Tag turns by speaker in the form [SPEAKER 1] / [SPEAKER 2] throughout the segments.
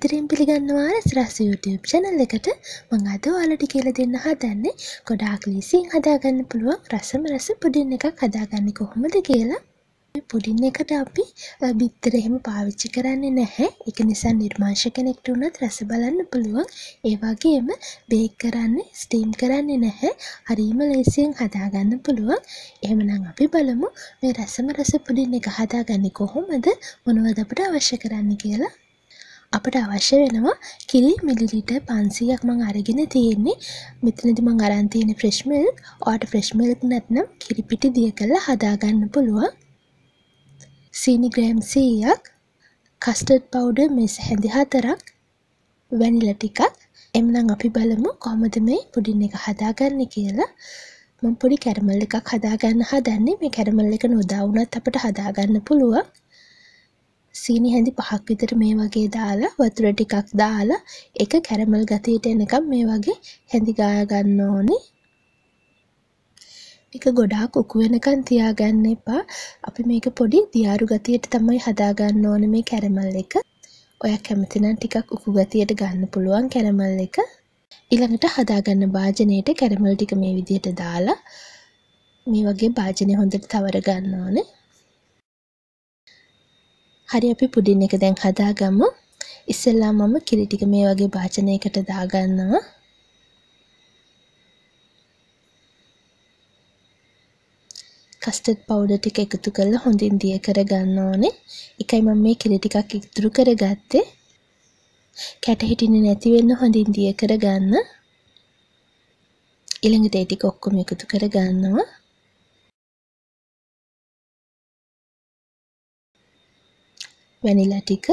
[SPEAKER 1] ආදරයෙන් පිළිගන්නවා රස YouTube channel එකට මම අද ඔයාලට කියලා දෙන්න හදන්නේ ගොඩාක් ලීසියෙන් හදාගන්න පුළුවන් රසම රස පුඩින් එකක් හදාගන්නේ කොහොමද කියලා. මේ පුඩින් එකට අපි බිත්තර එහෙම පාවිච්චි කරන්නේ නැහැ. ඒක නිසා නිර්මාංශ කෙනෙක්ට උනත් රස බලන්න පුළුවන්. ඒ වගේම බේක් කරන්නේ ස්ටීම් කරන්නේ නැහැ. හරිම ලේසියෙන් හදාගන්න පුළුවන්. එහෙමනම් අපි බලමු මේ රසම රස පුඩින් එක හදාගන්නේ කොහොමද? මොනවද අපිට අවශ්‍ය කරන්නේ කියලා. අපට අවශ්‍ය වෙනවා කිරි මිලිලිටර් 500ක් මම අරගෙන තියෙන්නේ. මෙතනදී මම අරන් තියෙන ෆ්‍රෙෂ් මිල්ක්. ඔයාලට ෆ්‍රෙෂ් මිල්ක් නැත්නම් කිරි පිටි දිය කරලා හදා ගන්න පුළුවන්. සීනි ග්‍රෑම් 100ක්, කස්ටර්ඩ් පවුඩර් මෙස් හැඳි හතරක්, වැනිලා ටිකක්. එම්නම් අපි බලමු කොහොමද මේ පුඩින් එක හදාගන්නේ කියලා. මම පොඩි කැරමල් එකක් හදාගන්න හදන්නේ. මේ කැරමල් එක නොදා වුණත් අපිට හදාගන්න පුළුවන්. සීනි හැඳි පහක් විතර මේ වගේ දාලා වතුර ටිකක් දාලා එක කැරමල් ගතියට එනකම් මේ වගේ හැඳි ගාය ගන්න ඕනේ. මේක ගොඩාක් උකු වෙනකන් තියාගන්න එපා. අපි මේක පොඩි දියාරු ගතියට තමයි හදාගන්න ඕනේ මේ කැරමල් එක. ඔය කැමති නම් ටිකක් උකු ගතියට ගන්න පුළුවන් කැරමල් එක. ඊළඟට හදාගන්න භාජනයට කැරමල් ටික මේ විදිහට දාලා මේ වගේ භාජනය හොඳට තවර ගන්න ඕනේ. හරි අපි පුඩින් එක දැන් හදාගමු ඉස්සෙල්ලා මම කිරි ටික මේ වගේ භාජනයකට දාගන්නවා කස්ටඩ් පවුඩර් ටික එකතු කරලා හොඳින් දිය කරගන්න ඕනේ. එකයි මම මේ කිරි ටිකක් ඉතුරු කරගත්තේ. කැට හිටින්නේ නැති වෙන්න හොඳින් දිය කරගන්න. ඊළඟට
[SPEAKER 2] ඒ ටික ඔක්කොම එකතු කරගන්නවා. වැනිලා ටික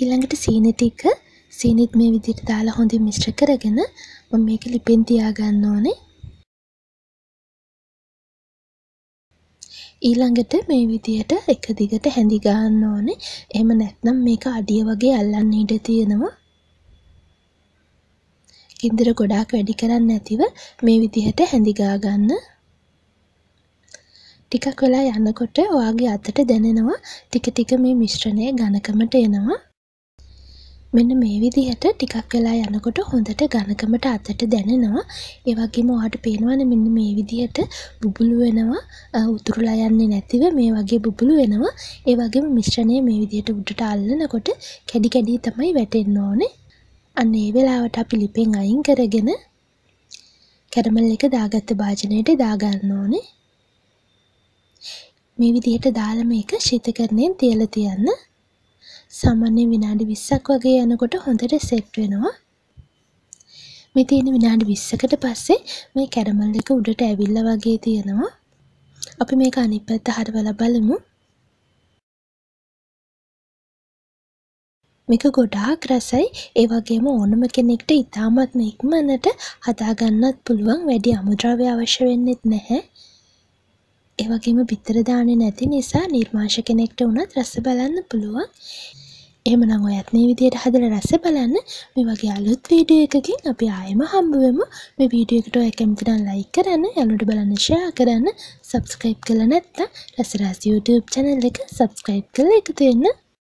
[SPEAKER 2] ඊළඟට සීනි ටික සීනිත් මේ විදිහට දාලා හොඳින් මිශ්‍ර කරගෙන මම මේක ලිපෙන් තියාගන්න ඕනේ
[SPEAKER 1] ඊළඟට මේ විදියට එක දිගට හැඳි ගන්න ඕනේ. එහෙම නැත්නම් මේක අඩිය වගේ අල්ලන්න ඉඩ තියෙනවා. කිඳිර ගොඩාක් වැඩි කරන්නේ නැතිව මේ විදිහට හැඳි ගන්න. ටිකක් වෙලා යනකොට ඔයාගේ අතට දැනෙනවා ටික ටික මේ මිශ්‍රණය ඝනකමට එනවා. මෙන්න මේ විදිහට ටිකක් වෙලා යනකොට හොඳට ඝනකමට අතට දැනෙනවා. ඒ වගේම ඔයාට පේනවනේ මෙන්න මේ විදිහට බුබුලු වෙනවා, උතුරුලා යන්නේ නැතිව මේ වගේ බුබුලු වෙනවා. ඒ වගේම මිශ්‍රණය මේ විදිහට උඩට අල්ලනකොට කැඩි කැඩි තමයි වැටෙන්න ඕනේ. අන්න ඒ වෙලාවට අපි ලිපෙන් අයින් කරගෙන කැරමල් එක දාගත්ත භාජනයට දාගන්න ඕනේ. මේ විදිහට දාලා මේක ශීතකරණයෙන් තියලා තියන්න. සාමාන්‍යයෙන් විනාඩි 20ක් වගේ යනකොට හොඳට සෙට් වෙනවා. මේ තියෙන විනාඩි 20කට පස්සේ මේ කැරමල් එක උඩට ඇවිල්ලා වගේ තියෙනවා. අපි මේක අනිත්
[SPEAKER 2] පැත්ත හරවලා බලමු.
[SPEAKER 1] මේක ගොඩාක් රසයි. ඒ වගේම ඕනම කෙනෙක්ට ඉතාමත් ඉක්මනට හදාගන්නත් පුළුවන්. වැඩි අමුද්‍රව්‍ය අවශ්‍ය වෙන්නේ නැහැ. ඒ වගේම බිත්තර දාන්නේ නැති නිසා නිර්මාංශ කෙනෙක්ට වුණත් රස බලන්න පුළුවන්. එහෙමනම් ඔයත් මේ විදිහට හදලා රස බලන්න මේ වගේ අලුත් වීඩියෝ එකකින් අපි ආයෙම හම්බ වෙමු. මේ වීඩියෝ එකට ඔය කැමති නම් ලයික් කරන්න, යාළුවන්ට බලන්න ෂෙයා කරන්න, subscribe කරලා නැත්නම් රසරාස් YouTube channel එක subscribe කරලා එකතු වෙන්න.